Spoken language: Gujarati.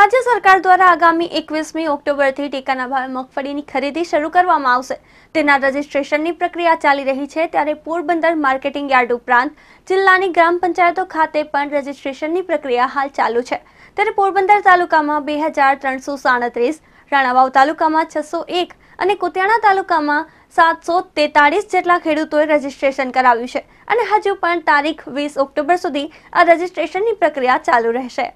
રાજ્ય સરકાર દ્વારા આગામી એકવીસમી ઓક્ટોબરથી ટેકાના ભાવે મગફળીની ખરીદી શરૂ કરવામાં આવશે તેના રજીસ્ટ્રેશનની પ્રક્રિયા ચાલી રહી છે ત્યારે પોરબંદર માર્કેટિંગ યાર્ડ ઉપરાંત જિલ્લાની ગ્રામ પંચાયતો ખાતે પણ રજીસ્ટ્રેશનની પ્રક્રિયા હાલ ચાલુ છે ત્યારે પોરબંદર તાલુકામાં બે હજાર ત્રણસો સાડત્રીસ રાણાવાવ તાલુકામાં છસો એક અને કુતિયાણા તાલુકામાં સાતસો તેતાળીસ જેટલા ખેડૂતોએ રજીસ્ટ્રેશન કરાવ્યું છે અને હજુ પણ તારીખ વીસ ઓક્ટોબર સુધી આ રજીસ્ટ્રેશનની પ્રક્રિયા ચાલુ રહેશે